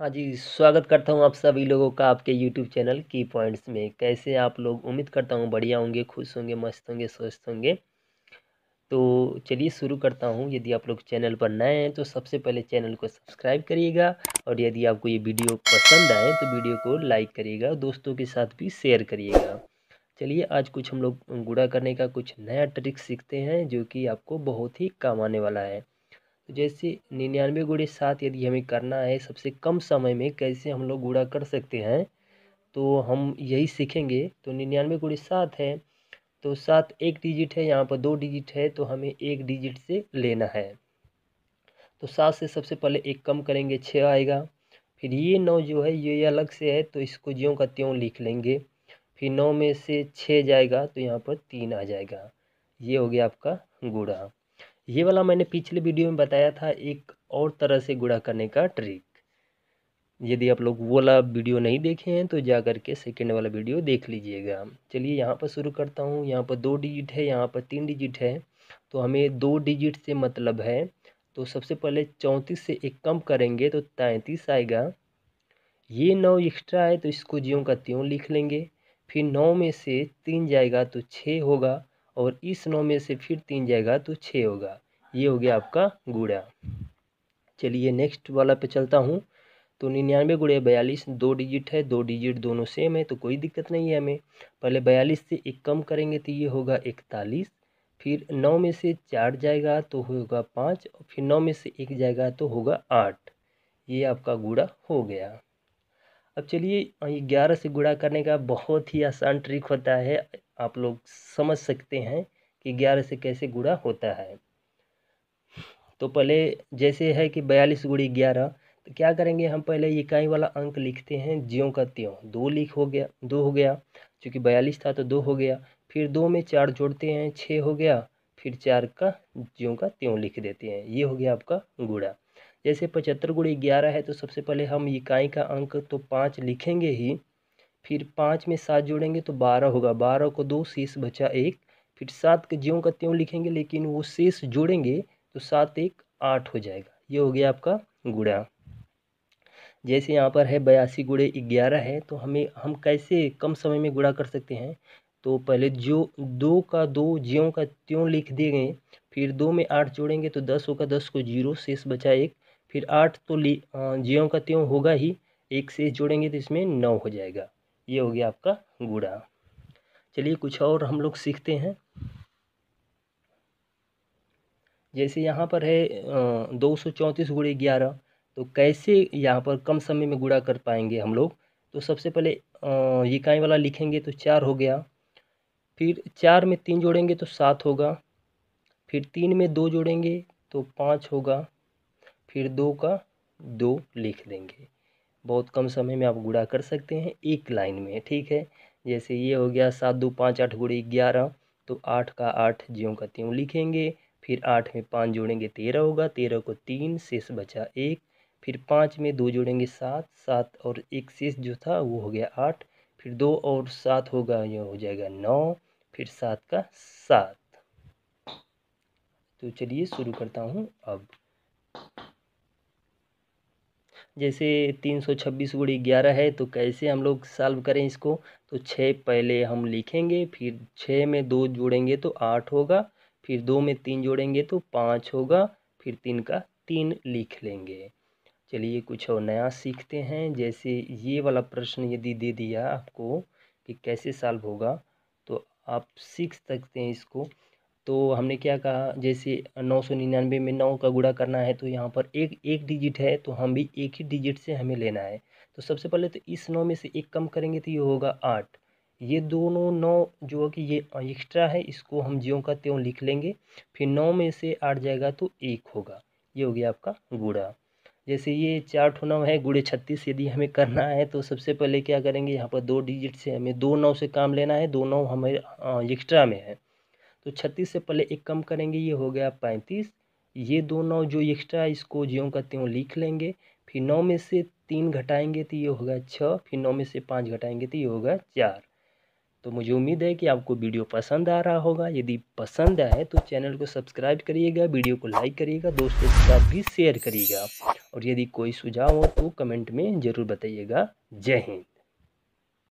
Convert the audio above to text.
हाँ जी स्वागत करता हूँ आप सभी लोगों का आपके यूट्यूब चैनल की पॉइंट्स में कैसे आप लोग उम्मीद करता हूँ बढ़िया होंगे खुश होंगे मस्त होंगे स्वस्थ होंगे तो चलिए शुरू करता हूँ यदि आप लोग चैनल पर नए हैं तो सबसे पहले चैनल को सब्सक्राइब करिएगा और यदि आपको ये वीडियो पसंद आए तो वीडियो को लाइक करिएगा दोस्तों के साथ भी शेयर करिएगा चलिए आज कुछ हम लोग गुड़ा करने का कुछ नया ट्रिक सीखते हैं जो कि आपको बहुत ही काम आने वाला है तो जैसे निन्यानवे गुड़े सात यदि हमें करना है सबसे कम समय में कैसे हम लोग गुड़ा कर सकते हैं तो हम यही सीखेंगे तो निन्यानवे गुड़े सात है तो सात एक डिजिट है यहाँ पर दो डिजिट है तो हमें एक डिजिट से लेना है तो सात से सबसे पहले एक कम करेंगे छः आएगा फिर ये नौ जो है ये अलग से है तो इसको ज्यों का त्यों लिख लेंगे फिर नौ में से छः जाएगा तो यहाँ पर तीन आ जाएगा ये हो गया आपका गुड़ा ये वाला मैंने पिछले वीडियो में बताया था एक और तरह से गुड़ा करने का ट्रिक यदि आप लोग वो वाला वीडियो नहीं देखे हैं तो जा कर के सेकेंड वाला वीडियो देख लीजिएगा चलिए यहाँ पर शुरू करता हूँ यहाँ पर दो डिजिट है यहाँ पर तीन डिजिट है तो हमें दो डिजिट से मतलब है तो सबसे पहले चौंतीस से एक कम करेंगे तो तैंतीस आएगा ये नौ एक्स्ट्रा है तो इसको ज्यों का त्यों लिख लेंगे फिर नौ में से तीन जाएगा तो छः होगा और इस नौ में से फिर तीन जाएगा तो छः होगा ये हो गया आपका गुड़ा चलिए नेक्स्ट वाला पे चलता हूँ तो निन्यानवे गुड़े बयालीस दो डिजिट है दो डिजिट दोनों सेम है तो कोई दिक्कत नहीं है हमें पहले बयालीस से एक कम करेंगे तो ये होगा इकतालीस फिर नौ में से चार जाएगा तो होगा पाँच और फिर नौ में से एक जाएगा तो होगा आठ ये आपका गुड़ा हो गया अब चलिए ग्यारह से गुड़ा करने का बहुत ही आसान ट्रिक होता है आप लोग समझ सकते हैं कि ग्यारह से कैसे गुड़ा होता है तो पहले जैसे है कि बयालीस गुड़ी ग्यारह तो क्या करेंगे हम पहले इकाई वाला अंक लिखते हैं ज्यों का त्यों दो लिख हो गया दो हो गया चूँकि बयालीस था तो दो हो गया फिर दो में चार जोड़ते हैं छः हो गया फिर चार का ज्यों का त्यों लिख देते हैं ये हो गया आपका गुड़ा जैसे पचहत्तर गुड़ी ग्यारह है तो सबसे पहले हम इकाई का अंक तो पाँच लिखेंगे ही फिर पाँच में सात जोड़ेंगे तो बारह होगा बारह को दो शेष बचा एक फिर सात के ज्यों का त्यों लिखेंगे लेकिन वो शेष जोड़ेंगे तो सात एक आठ हो जाएगा ये हो गया आपका गुणा जैसे यहाँ पर है बयासी गुड़े ग्यारह है तो हमें हम कैसे कम समय में गुणा कर सकते हैं तो पहले जो दो का दो ज्यों का त्यों लिख देंगे फिर दो में आठ जोड़ेंगे तो दस होगा दस को जीरो शेष बचा एक फिर आठ तो ज्यों का त्यों होगा ही एक शेष जोड़ेंगे तो इसमें नौ हो जाएगा ये हो गया आपका गुड़ा चलिए कुछ और हम लोग सीखते हैं जैसे यहाँ पर है दो सौ चौंतीस गुड़े ग्यारह तो कैसे यहाँ पर कम समय में गुड़ा कर पाएंगे हम लोग तो सबसे पहले इकाई वाला लिखेंगे तो चार हो गया फिर चार में तीन जोड़ेंगे तो सात होगा फिर तीन में दो जोड़ेंगे तो पाँच होगा फिर दो का दो लिख देंगे बहुत कम समय में आप गुड़ा कर सकते हैं एक लाइन में ठीक है जैसे ये हो गया सात दो पाँच आठ गुड़े ग्यारह तो आठ का आठ ज्यों का त्यों लिखेंगे फिर आठ में पाँच जोड़ेंगे तेरह होगा तेरह को तीन शेष बचा एक फिर पाँच में दो जोड़ेंगे सात सात और एक शेष जो था वो हो गया आठ फिर दो और सात होगा ये हो जाएगा नौ फिर सात का सात तो चलिए शुरू करता हूँ अब जैसे तीन सौ छब्बीस गुड़ी ग्यारह है तो कैसे हम लोग सॉल्व करें इसको तो छः पहले हम लिखेंगे फिर छः में दो जोड़ेंगे तो आठ होगा फिर दो में तीन जोड़ेंगे तो पाँच होगा फिर तीन का तीन लिख लेंगे चलिए कुछ और नया सीखते हैं जैसे ये वाला प्रश्न यदि दे दिया आपको कि कैसे सॉल्व होगा तो आप सीख सकते हैं इसको तो हमने क्या कहा जैसे नौ सौ निन्यानवे में नौ का गुड़ा करना है तो यहाँ पर एक एक डिजिट है तो हम भी एक ही डिजिट से हमें लेना है तो सबसे पहले तो इस नौ में से एक कम करेंगे तो ये होगा आठ ये दोनों नौ जो कि ये एक्स्ट्रा है इसको हम ज्यों का त्यों लिख लेंगे फिर नौ में से आठ जाएगा तो एक होगा ये हो गया आपका गुड़ा जैसे ये चार ठो नौ है गुड़े छत्तीस यदि हमें करना है तो सबसे पहले क्या करेंगे यहाँ पर दो डिजिट से हमें दो नौ से काम लेना है दो नौ हमें एक्स्ट्रा में है तो छत्तीस से पहले एक कम करेंगे ये हो गया पैंतीस ये दो नौ जो एक्स्ट्रा इसको ज्यों का त्यों लिख लेंगे फिर नौ में से तीन घटाएंगे तो ये होगा छः फिर नौ में से पाँच घटाएंगे तो ये होगा चार तो मुझे उम्मीद है कि आपको वीडियो पसंद आ रहा होगा यदि पसंद आए तो चैनल को सब्सक्राइब करिएगा वीडियो को लाइक करिएगा दोस्तों के साथ भी शेयर करिएगा और यदि कोई सुझाव हो तो कमेंट में ज़रूर बताइएगा जय हिंद